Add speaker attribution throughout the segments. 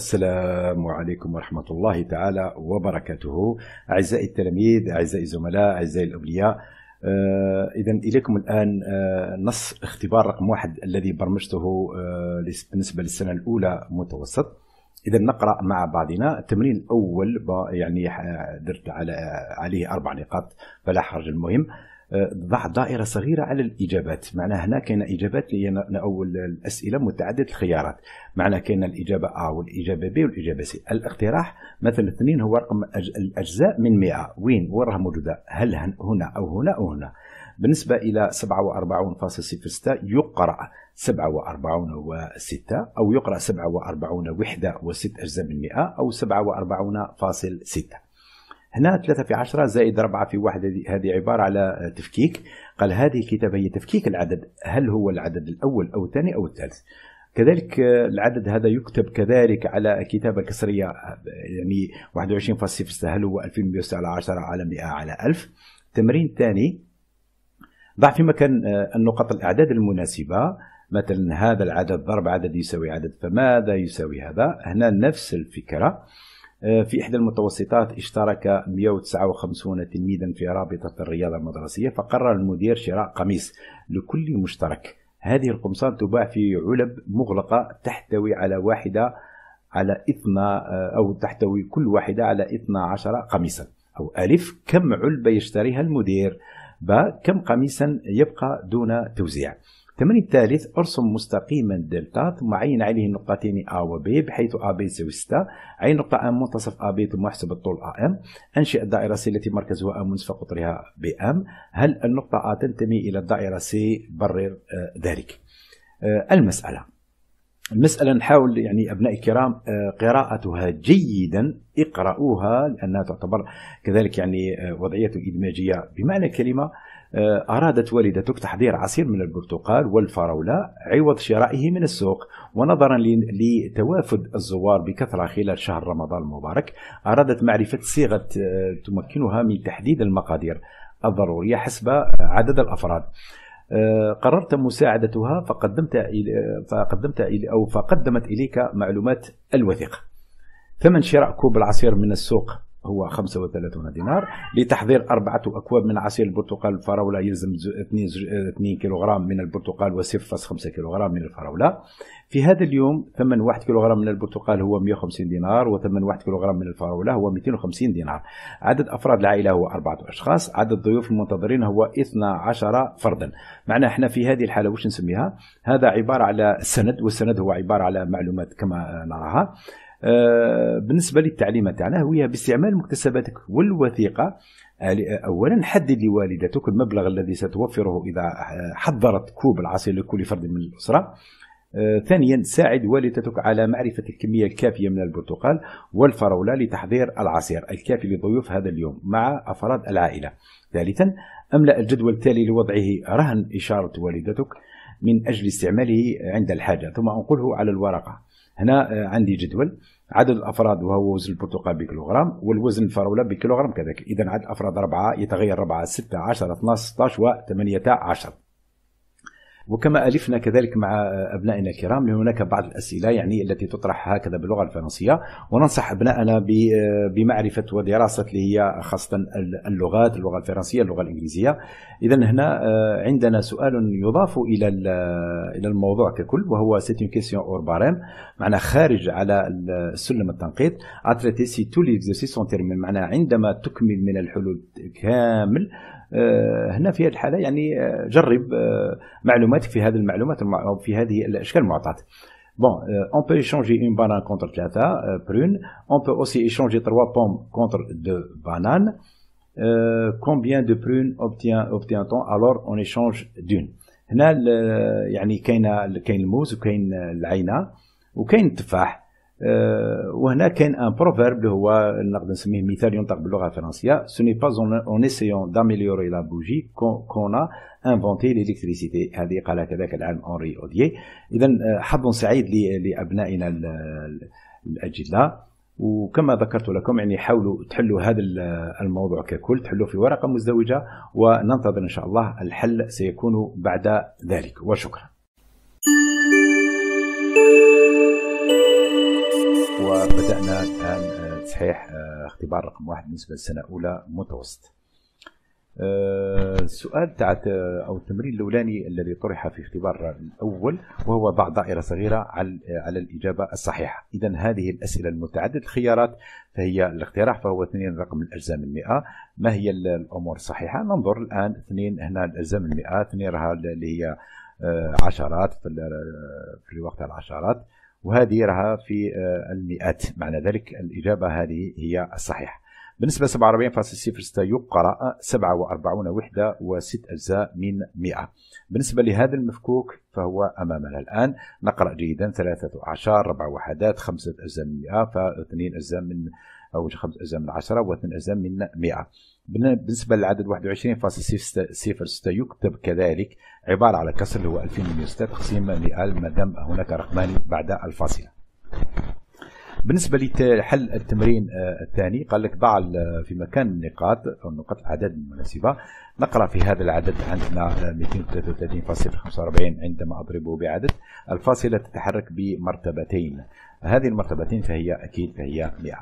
Speaker 1: السلام عليكم ورحمة الله تعالى وبركاته أعزائي التلاميذ أعزائي الزملاء أعزائي الأولياء آه إذا إليكم الآن آه نص اختبار رقم واحد الذي برمجته آه بالنسبة للسنة الأولى متوسط إذا نقرأ مع بعضنا التمرين الأول يعني درت على عليه أربع نقاط فلا حرج المهم ضع دائره صغيره على الاجابات معناها هنا كاين اجابات او الاسئله متعدده الخيارات معناها كاين الاجابه ا والاجابه ب والاجابه سي الاقتراح مثلا اثنين هو رقم الاجزاء من 100 وين وين راها موجوده هل هنا او هنا او هنا بالنسبه الى 47.06 يقرا 47 و6 او يقرا 47 وحده وست اجزاء من 100 او 47.6 هنا 3 في 10 زائد 4 في 1 هذه عبارة على تفكيك قال هذه الكتابة هي تفكيك العدد هل هو العدد الأول أو الثاني أو الثالث كذلك آه، العدد هذا يكتب كذلك على كتابة كسرية يعني 21 فاصل في السهل هو 2106 على 10 على 100 على 1000 تمرين ثاني ضع في مكان آه، النقط الأعداد المناسبة مثلا هذا العدد ضرب عدد يساوي عدد فماذا يساوي هذا هنا نفس الفكرة آه، في إحدى المتوسطات اشترك 159 تلميذا في رابطة الرياضة المدرسية فقرر المدير شراء قميص لكل مشترك هذه القمصان تباع في علب مغلقة تحتوي على واحدة على اثنا آه، أو تحتوي كل واحدة على 12 قميصا أو ألف كم علبة يشتريها المدير ب كم قميصا يبقى دون توزيع الثمن الثالث ارسم مستقيما دلتا ثم عين عليه النقطتين A و B بحيث بي يساوي 6 عين نقطة M منتصف بي ثم احسب الطول ام انشئ الدائرة C التي مركزها M منسف قطرها ام هل النقطة A تنتمي إلى الدائرة C برر آه، ذلك آه، المسألة المسألة نحاول يعني أبنائي الكرام آه، قراءتها جيدا اقرأوها لأنها تعتبر كذلك يعني وضعية إدماجية بمعنى الكلمة آه، أرادت والدتك تحضير عصير من البرتقال والفراولة عوض شرائه من السوق ونظرا لتوافد الزوار بكثرة خلال شهر رمضان المبارك أرادت معرفة صيغة آه، تمكنها من تحديد المقادير الضرورية حسب عدد الأفراد آه، قررت مساعدتها فقدمت فقدمت أو فقدمت إليك معلومات الوثيقة ثمن شراء كوب العصير من السوق هو 35 دينار لتحضير أربعة أكواب من عصير البرتقال الفراولة يلزم 2 كيلوغرام من البرتقال و 0.5 كيلوغرام من الفراولة في هذا اليوم ثمن 1 كيلوغرام من البرتقال هو 150 دينار وثمن 1 كيلوغرام من الفراولة هو 250 دينار عدد أفراد العائلة هو أربعة أشخاص عدد الضيوف المنتظرين هو 12 فردا معنا احنا في هذه الحالة واش نسميها هذا عبارة على سند والسند هو عبارة على معلومات كما نراها آه، بالنسبه للتعليم تاعنا هو باستعمال مكتسباتك والوثيقه آه، اولا حدد لوالدتك المبلغ الذي ستوفره اذا حضرت كوب العصير لكل فرد من الاسره آه، ثانيا ساعد والدتك على معرفة الكمية الكافية من البرتقال والفراولة لتحضير العصير الكافي لضيوف هذا اليوم مع أفراد العائلة ثالثا أملأ الجدول التالي لوضعه رهن إشارة والدتك من أجل استعماله عند الحاجة ثم أنقله على الورقة هنا آه، عندي جدول عدد الافراد وهو وزن البرتقال بكيلوغرام والوزن الفراوله بكيلوغرام كذلك اذا عدد الافراد اربعه يتغير اربعه 6 10 12 16 و 18 وكما ألفنا كذلك مع أبنائنا الكرام لأن هناك بعض الأسئلة يعني التي تطرح هكذا باللغة الفرنسية وننصح أبنائنا بمعرفة ودراسة اللي هي خاصة اللغات اللغة الفرنسية اللغة الإنجليزية إذا هنا آه، عندنا سؤال يضاف إلى إلى الموضوع ككل وهو سيت كيسيون اور باريم معنى خارج على السلم التنقيط اتريتي سي تو ليكزيرسيس اون تيرمين معناها عندما تكمل من الحلول كامل هنا في هذه الحاله يعني جرب معلوماتك في هذه المعلومات او في هذه الاشكال المعطاه Bon, euh, on peut échanger une banane contre 3 euh, prune. On peut aussi échanger trois pommes contre deux bananes. Euh, combien de prunes obtient, obtient-on Alors, on échange d'une. le y a هنا y a كاين الموز وكاين العينه وكاين التفاح Euh, وهنا كاين ان بروفيرب اللي هو نقدر نسميه مثال ينطق باللغه الفرنسيه سو ني با اون اسيون داميليوري لا بوجي كون انفونتي ليليكتريسيتي هذه قالها كذلك العام اونري اوديي اذا حظ سعيد لابنائنا الاجلاء وكما ذكرت لكم يعني حاولوا تحلوا هذا الموضوع ككل تحلوا في ورقه مزدوجه وننتظر ان شاء الله الحل سيكون بعد ذلك وشكرا بدأنا الآن تصحيح آه، آه، اختبار رقم واحد بالنسبة للسنة الأولى متوسط السؤال آه، تاع او التمرين الاولاني الذي طرح في اختبار الاول وهو ضع دائره صغيره على على الاجابه الصحيحه، اذا هذه الاسئله المتعدده الخيارات فهي الاقتراح فهو اثنين رقم الاجزاء من 100 ما هي الامور الصحيحه؟ ننظر الان اثنين هنا الاجزاء من 100 راها اللي هي عشرات في الوقت العشرات وهذه راها في آه، المئات معنى ذلك الإجابة هذه هي الصحيحة بالنسبة 47.06 يقرأ 47 آه، وحدة وست أجزاء من 100 بالنسبة لهذا المفكوك فهو أمامنا الآن نقرأ جيدا 13 أربع وحدات خمسة أجزاء من 100 ف2 أجزاء من أو 5 أجزاء من 10 و2 أجزاء من 100 بالنسبه للعدد 21.06 يكتب كذلك عباره على كسر اللي هو 2000 مليستات تقسيم لال ما دام هناك رقمان بعد الفاصله. بالنسبه لحل التمرين آه، الثاني قال لك ضع آه، في مكان النقاط او النقاط الاعداد المناسبه نقرا في هذا العدد عندنا 233.45 آه، عندما اضربه بعدد الفاصله تتحرك بمرتبتين هذه المرتبتين فهي اكيد فهي 100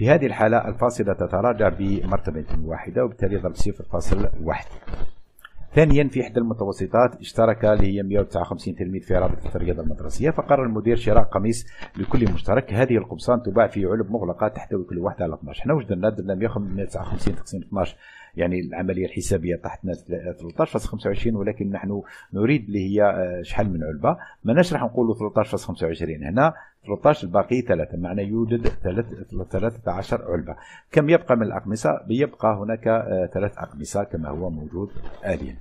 Speaker 1: في هذه الحالة الفاصلة تتراجع بمرتبة واحدة وبالتالي ضرب صفر فاصل واحد ثانيا في إحدى المتوسطات اشترك اللي هي 159 تلميذ في رابطة الرياضة المدرسية فقرر المدير شراء قميص لكل مشترك هذه القمصان تباع في علب مغلقة تحتوي كل واحدة على 12 احنا وجدنا درنا 159 تقسيم 12 يعني العمليه الحسابيه تحتنا 13 فاصل ولكن نحن نريد اللي هي آه، شحال من علبه ما نشرح نقولوا 13.25 هنا 13 الباقي 3 معنى يوجد 13 علبة كم يبقى من الأقمصة؟ يبقى هناك آه، ثلاث أقمصة كما هو موجود آليا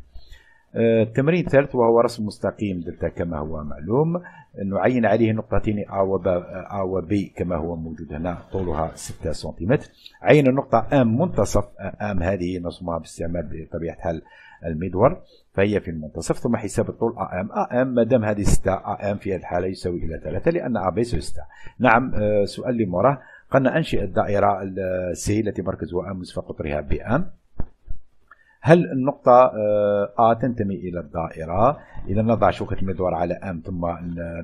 Speaker 1: آه، التمرين الثالث وهو رسم مستقيم دلتا كما هو معلوم نعين عليه نقطتين A و B, آه، A و كما هو موجود هنا طولها 6 سنتيمتر عين النقطة أم منتصف آه، أم هذه نرسمها باستعمال بطبيعة الحال المدور فهي في المنتصف ثم حساب الطول AM AM ما دام هذه 6 AM في هذه الحالة يساوي إلى 3 لأن AB 6 نعم سؤال اللي قلنا أنشئ الدائرة سي التي مركزها أم نصف قطرها ام هل النقطة آ آه، آه، تنتمي إلى الدائرة إذا نضع شوكة المدور على أم ثم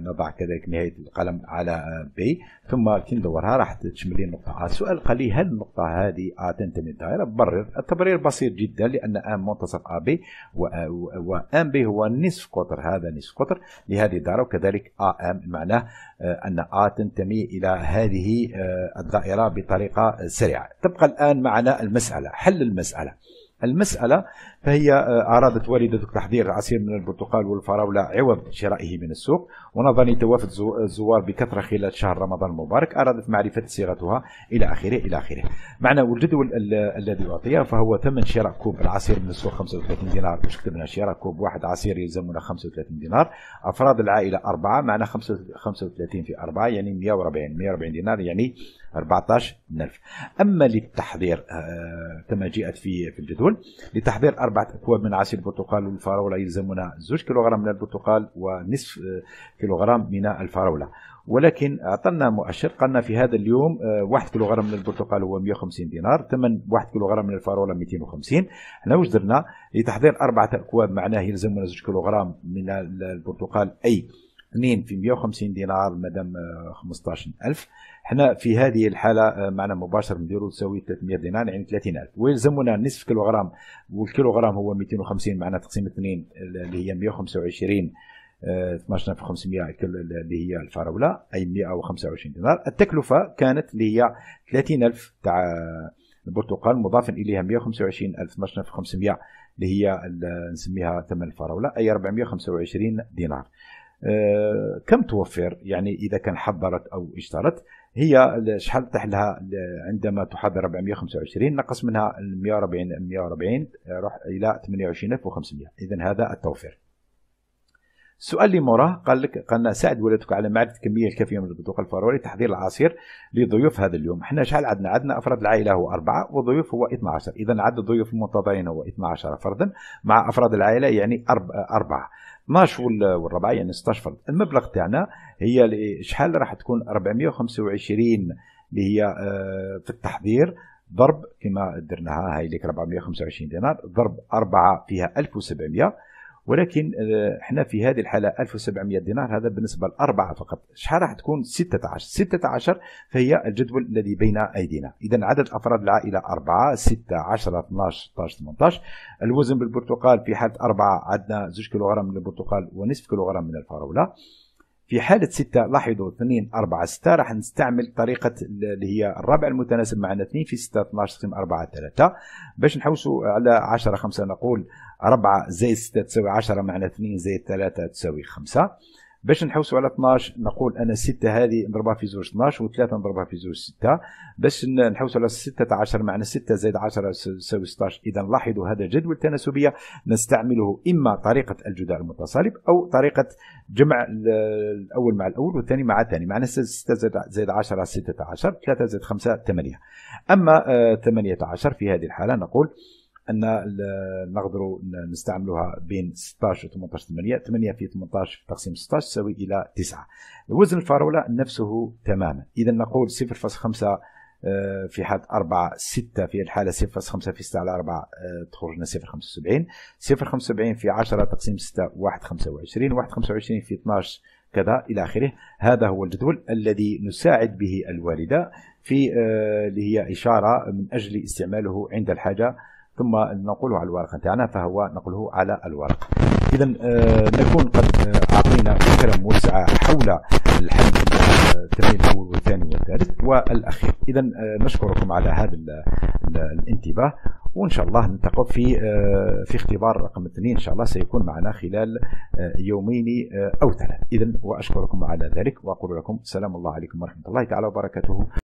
Speaker 1: نضع كذلك نهاية القلم على آه، بي ثم كي ندورها راح تشمل لي النقطة آ سؤال قال لي هل النقطة هذه آ تنتمي للدائرة برر التبرير بسيط جدا لأن أم منتصف آ بي وأم بي هو نصف قطر هذا نصف قطر لهذه الدائرة وكذلك آ أم معناه أن آ تنتمي إلى هذه الدائرة بطريقة سريعة تبقى الآن معنا المسألة حل المسألة المسألة فهي آه، أرادت والدتك تحضير عصير من البرتقال والفراولة عوض شرائه من السوق ونظني توافد الزوار آه، بكثرة خلال شهر رمضان المبارك أرادت معرفة صيغتها إلى آخره إلى آخره معنى الجدول الذي أعطيه فهو ثمن شراء كوب العصير من السوق 35 دينار واش كتبنا شراء كوب واحد عصير يلزمنا 35 دينار أفراد العائلة أربعة معنى 35 في أربعة يعني 140 140 دينار يعني 14000 أما للتحضير آه، كما جاءت في في الجدول لتحضير أربعة أكواب من عصير البرتقال والفراولة يلزمنا 2 كيلوغرام من البرتقال ونصف آه، كيلوغرام من الفراولة ولكن اعطنا مؤشر قالنا في هذا اليوم 1 آه، كيلوغرام من البرتقال هو 150 دينار ثمن 1 كيلوغرام من الفراوله 250 حنا واش درنا لتحضير اربعه اكواب معناه يلزمنا 2 كيلوغرام من البرتقال اي اثنين في 150 دينار مدام 15000 آه، حنا في هذه الحاله آه، معنا مباشر نديرو تساوي 300 دينار يعني 30000 ويلزمنا نصف كيلوغرام والكيلوغرام هو 250 معنا تقسيم اثنين اللي هي 125 12 في 500 اللي هي الفراوله اي 125 دينار التكلفه كانت اللي هي 30000 تاع آه، البرتقال مضافا اليها 125000 12 في 500 اللي هي نسميها ثمن الفراوله اي 425 دينار كم توفر يعني اذا كان حضرت او اشترت هي شحال تحت لها عندما تحضر 425 نقص منها 140 140 راح الى 28500 اذا هذا التوفير السؤال اللي موراه قال لك قالنا ساعد ولادك على معرفه الكميه الكافيه من البطاقه الفروري لتحضير العصير لضيوف هذا اليوم احنا شحال عندنا عندنا افراد العائله هو اربعه وضيوف هو 12 اذا عدد الضيوف المنتظرين هو 12 فردا مع افراد العائله يعني اربعه 12 والربعه يعني 16 فرد المبلغ تاعنا هي شحال راح تكون 425 اللي هي آه، في التحضير ضرب كما درناها هاي لك 425 دينار ضرب 4 فيها 1700 ولكن آه، احنا في هذه الحاله 1700 دينار هذا بالنسبه لاربعه فقط شحال راح تكون 16 16 فهي الجدول الذي بين ايدينا اذا عدد افراد العائله 4 6 10 12 13 18 الوزن بالبرتقال في حاله 4 عندنا 2 كيلوغرام من البرتقال ونصف كيلوغرام من الفراوله في حالة ستة لاحظوا 2 4 6 راح نستعمل طريقة اللي هي الربع المتناسب معنا 2 في 6 12 6 4 3 باش نحوسوا على 10 5 نقول 4 زائد 6 تساوي 10 معنى 2 زائد 3 تساوي 5 باش نحوسوا على 12 نقول انا 6 هذه نضربها في زوج 12 و3 نضربها في زوج 6 باش نحوسوا على 16 معنى 6 زائد 10 تساوي 16 اذا لاحظوا هذا جدول تناسبيه نستعمله اما طريقه الجداء المتصالب او طريقه جمع الاول مع الاول والثاني مع الثاني معنى 6 زائد 10 16 3 زائد 5 8 اما 18 آه، في هذه الحاله نقول ان نقدروا نستعملوها بين 16 و 18 8 8 في 18 في تقسيم 16 تساوي الى 9 وزن الفراوله نفسه تماما اذا نقول 0.5 آه، في حالة 4 6 في الحالة 0.5 في 6 على 4 تخرج لنا 0.75 0.75 في 10 تقسيم 6 1.25 1.25 في 12 كذا إلى آخره هذا هو الجدول الذي نساعد به الوالدة في آه، اللي هي إشارة من أجل استعماله عند الحاجة ثم نقوله على الورقة تاعنا يعني فهو نقله على الورق إذا آه، نكون قد آه، أعطينا فكرة موسعة حول الحل التمرين الأول والثاني والثالث والأخير إذا آه، نشكركم على هذا الانتباه وان شاء الله نلتقوا في في اختبار رقم اثنين ان شاء الله سيكون معنا خلال يومين او ثلاث اذا واشكركم على ذلك واقول لكم سلام الله عليكم ورحمه الله تعالى وبركاته